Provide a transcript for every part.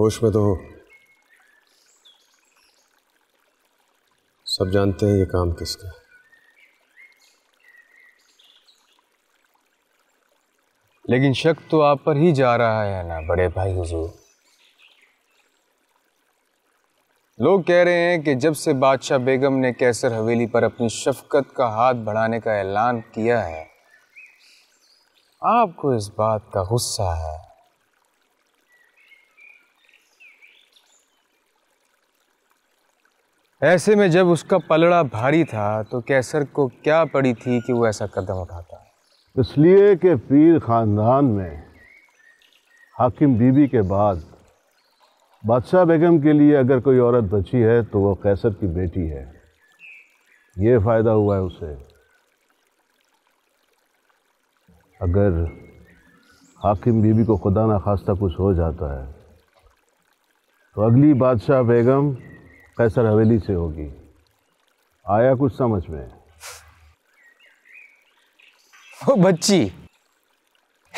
होश में तो हो तो सब जानते हैं ये काम किसका लेकिन शक तो आप पर ही जा रहा है ना बड़े भाई हुजूर लोग कह रहे हैं कि जब से बादशाह बेगम ने कैसर हवेली पर अपनी शफकत का हाथ बढ़ाने का ऐलान किया है आपको इस बात का गुस्सा है ऐसे में जब उसका पलड़ा भारी था तो कैसर को क्या पड़ी थी कि वो ऐसा कदम उठाता इसलिए कि पीर ख़ानदान में हाकिम बीबी के बाद बादशाह बेगम के लिए अगर कोई औरत बची है तो वो कैसर की बेटी है ये फ़ायदा हुआ है उसे अगर हाकिम बीबी को खुदा ना खास्ता कुछ हो जाता है तो अगली बादशाह बेगम कैसर हवेली से होगी आया कुछ समझ में ओ बच्ची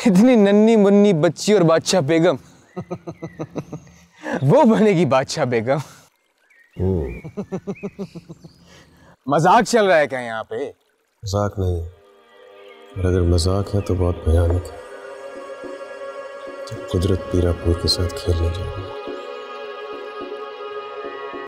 इतनी नन्नी मुन्नी बच्ची और बादशाह बेगम वो बनेगी बादशाह बेगम हम्म। मजाक चल रहा है क्या यहाँ पे मजाक नहीं और अगर मजाक है तो बहुत भयानक है तो कुदरत पीरापुर के साथ खेलने जा